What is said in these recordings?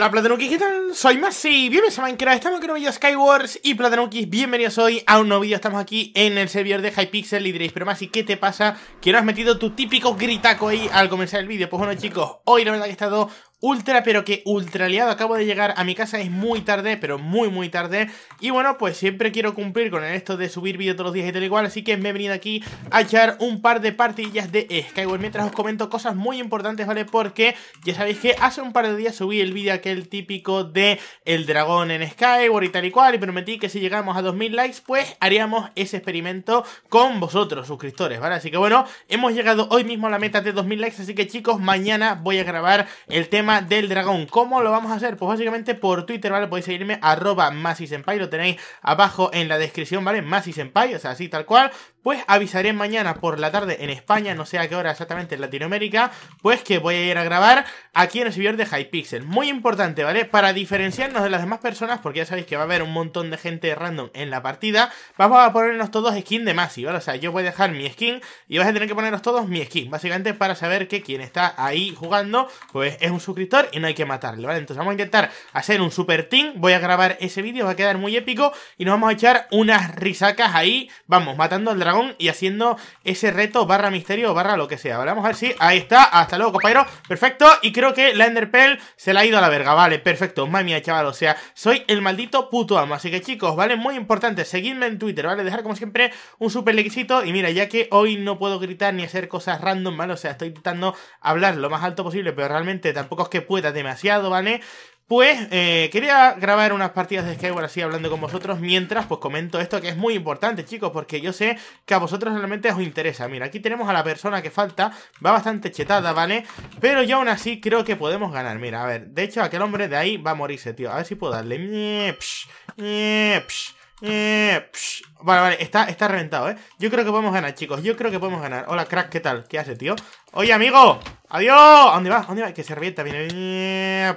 Hola platanuki, ¿qué tal? Soy Masi, bienvenidos a Minecraft, estamos en un de Skywars y platanuki. bienvenidos hoy a un nuevo vídeo, estamos aquí en el servidor de Hypixel y diréis, pero Masi, ¿qué te pasa? Que no has metido tu típico gritaco ahí al comenzar el vídeo, pues bueno chicos, hoy la verdad que he estado ultra, pero que ultra liado. Acabo de llegar a mi casa, es muy tarde, pero muy, muy tarde. Y bueno, pues siempre quiero cumplir con esto de subir vídeo todos los días y tal y cual Así que me he venido aquí a echar un par de partillas de Skyward. Mientras os comento cosas muy importantes, ¿vale? Porque ya sabéis que hace un par de días subí el vídeo aquel típico de el dragón en Skyward y tal y cual. Y prometí que si llegamos a 2000 likes, pues haríamos ese experimento con vosotros, suscriptores, ¿vale? Así que bueno, hemos llegado hoy mismo a la meta de 2000 likes. Así que chicos, mañana voy a grabar el tema del dragón. ¿Cómo lo vamos a hacer? Pues básicamente por Twitter, ¿vale? Podéis seguirme, arroba Masi lo tenéis abajo en la descripción, ¿vale? Masi o sea, así tal cual pues avisaré mañana por la tarde en España, no sé a qué hora exactamente en Latinoamérica, pues que voy a ir a grabar aquí en el servidor de Hypixel. Muy importante, ¿vale? Para diferenciarnos de las demás personas, porque ya sabéis que va a haber un montón de gente random en la partida, vamos a ponernos todos skin de Masi, ¿vale? O sea, yo voy a dejar mi skin y vais a tener que ponernos todos mi skin, básicamente para saber que quien está ahí jugando, pues es un suscriptor y no hay que matarle, ¿vale? Entonces vamos a intentar hacer un super team, voy a grabar ese vídeo, va a quedar muy épico y nos vamos a echar unas risacas ahí, vamos, matando al dragón y haciendo ese reto barra misterio barra lo que sea. Vale, vamos a ver si... Ahí está, hasta luego, compañero. Perfecto, y creo que la Enderpearl se la ha ido a la verga, vale, perfecto. Mami chaval, o sea, soy el maldito puto amo. Así que, chicos, ¿vale? Muy importante, seguidme en Twitter, ¿vale? Dejar, como siempre, un super likecito. Y mira, ya que hoy no puedo gritar ni hacer cosas random, ¿vale? O sea, estoy intentando hablar lo más alto posible, pero realmente tampoco es que pueda demasiado, ¿vale? Pues eh, quería grabar unas partidas de Skyward así hablando con vosotros mientras pues comento esto que es muy importante chicos porque yo sé que a vosotros realmente os interesa. Mira, aquí tenemos a la persona que falta, va bastante chetada, ¿vale? Pero yo aún así creo que podemos ganar, mira, a ver, de hecho aquel hombre de ahí va a morirse, tío. A ver si puedo darle... vale, vale, está, está reventado, ¿eh? Yo creo que podemos ganar, chicos. Yo creo que podemos ganar. Hola, crack, ¿qué tal? ¿Qué hace, tío? Oye, amigo. Adiós. ¿A dónde va? ¿A dónde va? Que se revienta. Viene.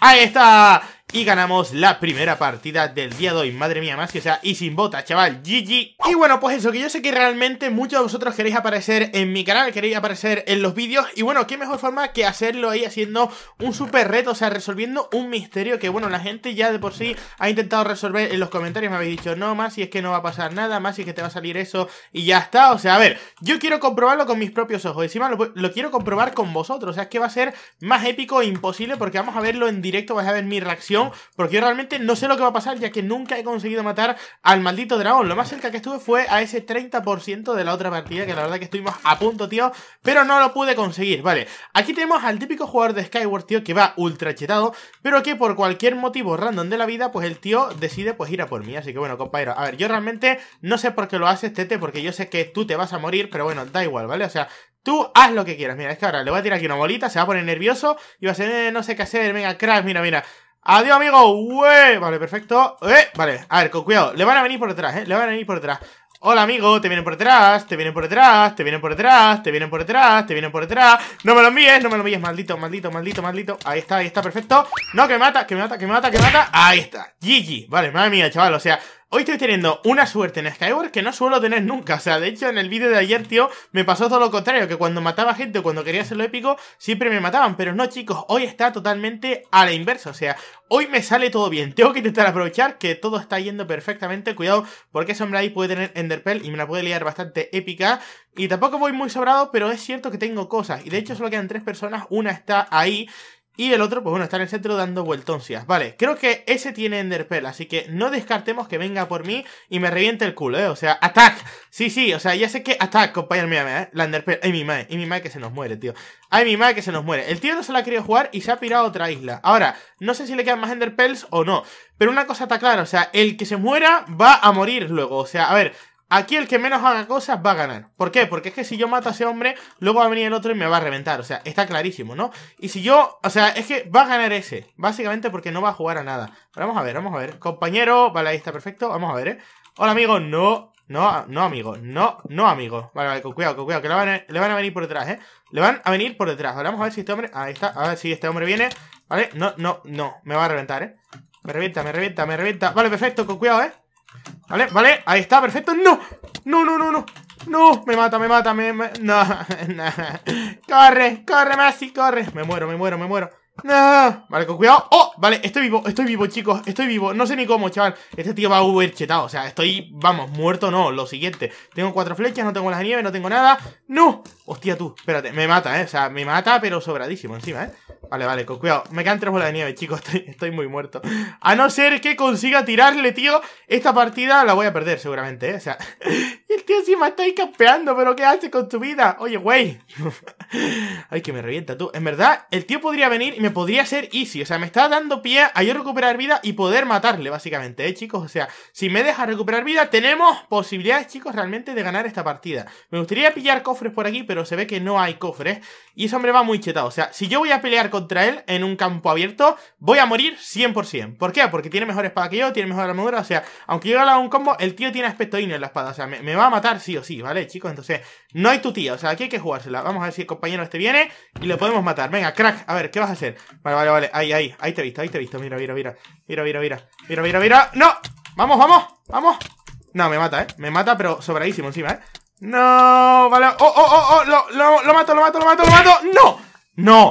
Ahí está. Y ganamos la primera partida del día de hoy Madre mía, más que sea, y sin bota, chaval GG Y bueno, pues eso, que yo sé que realmente Muchos de vosotros queréis aparecer en mi canal Queréis aparecer en los vídeos Y bueno, qué mejor forma que hacerlo ahí haciendo Un super reto, o sea, resolviendo un misterio Que bueno, la gente ya de por sí Ha intentado resolver en los comentarios, me habéis dicho No, más es que no va a pasar nada, más si es que te va a salir eso Y ya está, o sea, a ver Yo quiero comprobarlo con mis propios ojos, lo, quiero comprobar con vosotros. O sea, es que va a ser más épico e imposible porque vamos a verlo en directo, vais a ver mi reacción. Porque yo realmente no sé lo que va a pasar ya que nunca he conseguido matar al maldito dragón. Lo más cerca que estuve fue a ese 30% de la otra partida, que la verdad que estuvimos a punto, tío. Pero no lo pude conseguir, vale. Aquí tenemos al típico jugador de Skyward, tío, que va ultra chetado. Pero que por cualquier motivo random de la vida, pues el tío decide pues ir a por mí. Así que bueno, compañero, a ver, yo realmente no sé por qué lo haces, Tete, porque yo sé que tú te vas a morir, pero bueno, da igual, ¿vale? O sea, Tú haz lo que quieras. Mira, es que ahora le voy a tirar aquí una bolita, se va a poner nervioso y va a ser, eh, no sé qué hacer, venga, crash, mira, mira. Adiós, amigo. Ué, vale, perfecto. eh, vale, a ver, con cuidado. Le van a venir por detrás, ¿eh? Le van a venir por detrás. Hola, amigo. Te vienen por detrás, te vienen por detrás, te vienen por detrás, te vienen por detrás, te vienen por detrás. No me lo envíes, no me lo envíes. Maldito, maldito, maldito, maldito. Ahí está, ahí está, perfecto. No, que me mata, que me mata, que me mata, que me mata. Ahí está. GG. Vale, madre mía, chaval. O sea, Hoy estoy teniendo una suerte en Skyward que no suelo tener nunca. O sea, de hecho, en el vídeo de ayer, tío, me pasó todo lo contrario. Que cuando mataba gente o cuando quería hacerlo épico, siempre me mataban. Pero no, chicos, hoy está totalmente a la inversa. O sea, hoy me sale todo bien. Tengo que intentar aprovechar que todo está yendo perfectamente. Cuidado, porque sombra hombre ahí puede tener Enderpell y me la puede liar bastante épica. Y tampoco voy muy sobrado, pero es cierto que tengo cosas. Y de hecho, solo quedan tres personas. Una está ahí. Y el otro, pues bueno, está en el centro dando vueltoncias. Vale, creo que ese tiene Enderpearl, así que no descartemos que venga por mí y me reviente el culo, ¿eh? O sea, ¡attack! Sí, sí, o sea, ya sé que attack, compañero, mío! ¿eh? La Enderpearl. ¡Ay, mi madre! ¡Ay, mi madre que se nos muere, tío! ¡Ay, mi madre que se nos muere! El tío no se la ha querido jugar y se ha pirado a otra isla. Ahora, no sé si le quedan más Enderpearls o no, pero una cosa está clara, o sea, el que se muera va a morir luego. O sea, a ver, Aquí el que menos haga cosas va a ganar. ¿Por qué? Porque es que si yo mato a ese hombre, luego va a venir el otro y me va a reventar. O sea, está clarísimo, ¿no? Y si yo... O sea, es que va a ganar ese. Básicamente porque no va a jugar a nada. vamos a ver, vamos a ver. Compañero, vale, ahí está perfecto. Vamos a ver, ¿eh? Hola, amigo. No, no, no, amigo. No, no, amigo. Vale, vale, con cuidado, con cuidado. Que le van, a, venir por detrás, ¿eh? Le van a venir por detrás. Ahora, vamos a ver si este hombre... Ahí está. A ver si este hombre viene. Vale, no, no, no. Me va a reventar, ¿eh? Me revienta, me revienta, me revienta. Vale, perfecto, con cuidado, ¿eh? Vale, vale, ahí está, perfecto ¡No! ¡No, no, no, no! ¡No! Me mata, me mata, me... no. corre ¡Corre, Messi! ¡Corre! Me muero, me muero, me muero ¡No! Vale, con cuidado ¡Oh! Vale, estoy vivo, estoy vivo, chicos Estoy vivo, no sé ni cómo, chaval Este tío va a Uber chetado O sea, estoy, vamos, muerto no Lo siguiente Tengo cuatro flechas, no tengo las nieves, no tengo nada ¡No! Hostia, tú, espérate Me mata, eh O sea, me mata, pero sobradísimo encima, eh Vale, vale, con cuidado. Me quedan tres bolas de nieve, chicos. Estoy, estoy, muy muerto. A no ser que consiga tirarle, tío. Esta partida la voy a perder, seguramente, ¿eh? O sea, el tío encima está ahí campeando, pero ¿qué hace con tu vida? Oye, güey. Ay, que me revienta tú. En verdad, el tío podría venir y me podría ser easy. O sea, me está dando pie a yo recuperar vida y poder matarle, básicamente, ¿eh, chicos? O sea, si me deja recuperar vida, tenemos posibilidades, chicos, realmente de ganar esta partida. Me gustaría pillar cofres por aquí, pero se ve que no hay cofres. Y ese hombre va muy chetado. O sea, si yo voy a pelear contra él en un campo abierto, voy a morir 100%. ¿Por qué? Porque tiene mejor espada que yo, tiene mejor armadura. O sea, aunque yo haga un combo, el tío tiene aspecto inno en la espada. O sea, me va a matar sí o sí, ¿vale, chicos? Entonces, no hay tu tía, o sea, aquí hay que jugársela. Vamos a ver si el compañero este viene y le podemos matar. Venga, crack, a ver, ¿qué vas a hacer? Vale, vale, vale, ahí, ahí, ahí te he visto, ahí te he visto. Mira, mira, mira, mira, mira, mira, mira, mira, mira. ¡No! ¡Vamos, vamos! ¡Vamos! No, me mata, ¿eh? Me mata, pero sobradísimo encima, ¿eh? ¡No! Vale, ¡oh, oh, oh, oh! Lo, lo, lo mato, lo mato, lo mato, lo mato! ¡No! ¡No!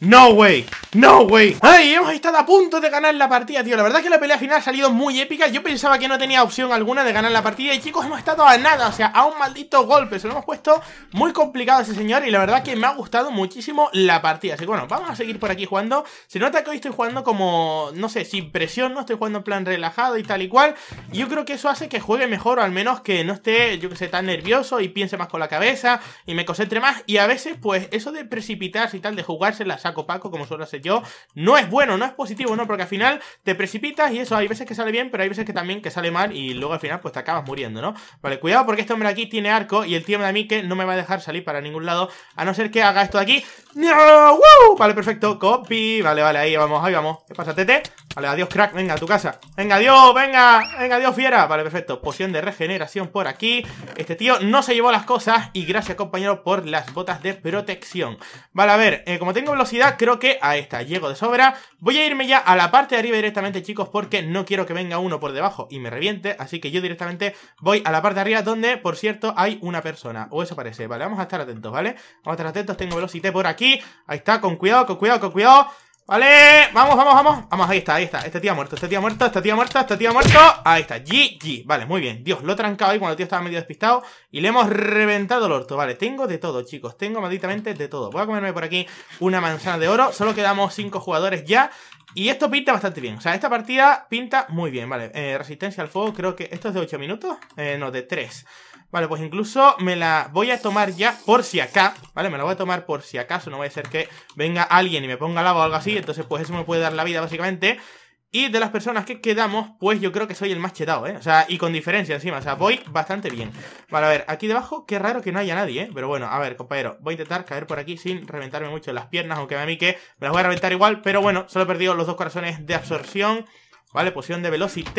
No way, no way Ay, hemos estado a punto de ganar la partida, tío La verdad es que la pelea final ha salido muy épica Yo pensaba que no tenía opción alguna de ganar la partida Y chicos, hemos estado a nada, o sea, a un maldito golpe Se lo hemos puesto muy complicado a ese señor Y la verdad que me ha gustado muchísimo la partida Así que bueno, vamos a seguir por aquí jugando Se nota que hoy estoy jugando como, no sé, sin presión No estoy jugando en plan relajado y tal y cual yo creo que eso hace que juegue mejor O al menos que no esté, yo que sé, tan nervioso Y piense más con la cabeza Y me concentre más Y a veces, pues, eso de precipitarse y tal, de jugarse las Copaco, como suelo hacer yo, no es bueno, no es positivo, ¿no? Porque al final te precipitas y eso, hay veces que sale bien, pero hay veces que también que sale mal y luego al final pues te acabas muriendo, ¿no? Vale, cuidado porque este hombre aquí tiene arco y el tío de mí que no me va a dejar salir para ningún lado, a no ser que haga esto de aquí. ¡No! ¡Woo! Vale, perfecto, copy, vale, vale, ahí vamos, ahí vamos. ¿Qué pasa, Tete? Vale, adiós, crack, venga, a tu casa. Venga, adiós, venga, venga, adiós, fiera. Vale, perfecto, poción de regeneración por aquí. Este tío no se llevó las cosas y gracias, compañero, por las botas de protección. Vale, a ver, eh, como tengo velocidad creo que a esta llego de sobra. Voy a irme ya a la parte de arriba directamente, chicos, porque no quiero que venga uno por debajo y me reviente. Así que yo directamente voy a la parte de arriba donde, por cierto, hay una persona. O eso parece, ¿vale? Vamos a estar atentos, ¿vale? Vamos a estar atentos, tengo velocidad por aquí. Ahí está, con cuidado, con cuidado, con cuidado. Vale, vamos, vamos, vamos Vamos, ahí está, ahí está Este tío ha muerto, este tío ha muerto, este tío ha muerto, este tío ha muerto Ahí está, GG Vale, muy bien Dios, lo he trancado ahí cuando el tío estaba medio despistado Y le hemos reventado el orto Vale, tengo de todo, chicos Tengo malditamente de todo Voy a comerme por aquí una manzana de oro Solo quedamos 5 jugadores ya y esto pinta bastante bien, o sea, esta partida pinta muy bien, vale, eh, resistencia al fuego creo que, ¿esto es de 8 minutos? Eh, no, de 3 Vale, pues incluso me la voy a tomar ya por si acá, ¿vale? Me la voy a tomar por si acaso, no va a ser que venga alguien y me ponga lava o algo así, entonces pues eso me puede dar la vida básicamente. Y de las personas que quedamos, pues yo creo que soy el más chetado, ¿eh? O sea, y con diferencia encima, o sea, voy bastante bien. Vale, a ver, aquí debajo, qué raro que no haya nadie, ¿eh? Pero bueno, a ver, compañero, voy a intentar caer por aquí sin reventarme mucho las piernas, aunque a mí que me las voy a reventar igual, pero bueno, solo he perdido los dos corazones de absorción. Vale, poción de velocidad.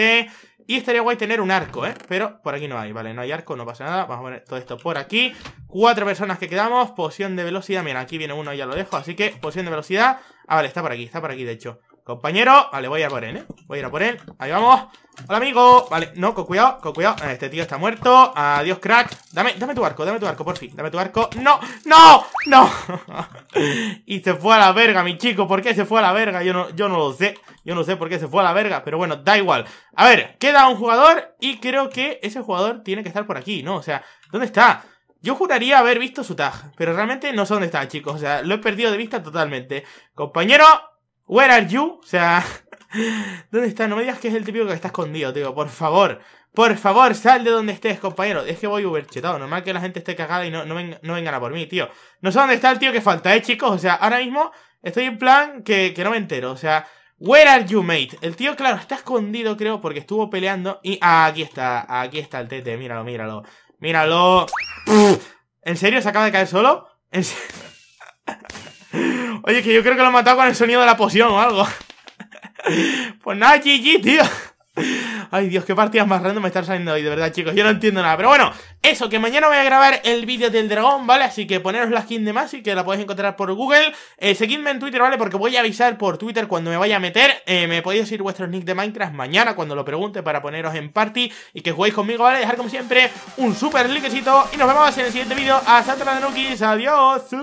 Y estaría guay tener un arco, ¿eh? Pero por aquí no hay, vale, no hay arco, no pasa nada. Vamos a poner todo esto por aquí. Cuatro personas que quedamos. Poción de velocidad. Mira, aquí viene uno, ya lo dejo. Así que poción de velocidad. Ah, vale, está por aquí, está por aquí, de hecho. Compañero, vale, voy a ir por él, ¿eh? Voy a ir a por él, ahí vamos Hola, amigo, vale, no, con cuidado, con cuidado ah, Este tío está muerto, adiós, crack Dame, dame tu arco, dame tu arco, por fin, dame tu arco ¡No, no, no! y se fue a la verga, mi chico ¿Por qué se fue a la verga? Yo no, yo no lo sé Yo no sé por qué se fue a la verga, pero bueno, da igual A ver, queda un jugador Y creo que ese jugador tiene que estar por aquí, ¿no? O sea, ¿dónde está? Yo juraría haber visto su tag, pero realmente no sé dónde está, chicos. O sea, lo he perdido de vista totalmente. Compañero, Where are you? O sea, ¿dónde está? No me digas que es el típico que está escondido, tío. Por favor, por favor, sal de donde estés, compañero. Es que voy uberchetado. Normal que la gente esté cagada y no, no, vengan, a por mí, tío. No sé dónde está el tío que falta, ¿eh, chicos? O sea, ahora mismo estoy en plan que, que no me entero. O sea, where are you, mate? El tío, claro, está escondido, creo, porque estuvo peleando. Y ah, aquí está, aquí está el tete. Míralo, míralo. Míralo. ¿En serio se acaba de caer solo? ¿En serio? Oye, que yo creo que lo he matado con el sonido de la poción o algo. Pues nada, GG, tío. Ay, Dios, qué partidas más random me están saliendo hoy, de verdad, chicos. Yo no entiendo nada. Pero bueno, eso, que mañana voy a grabar el vídeo del dragón, ¿vale? Así que poneros la skin de más y que la podéis encontrar por Google. Eh, seguidme en Twitter, ¿vale? Porque voy a avisar por Twitter cuando me vaya a meter. Eh, me podéis decir vuestro nick de Minecraft mañana cuando lo pregunte para poneros en party y que juguéis conmigo, ¿vale? Dejar como siempre un super likecito y nos vemos en el siguiente vídeo. Hasta otra, Nukis. Adiós.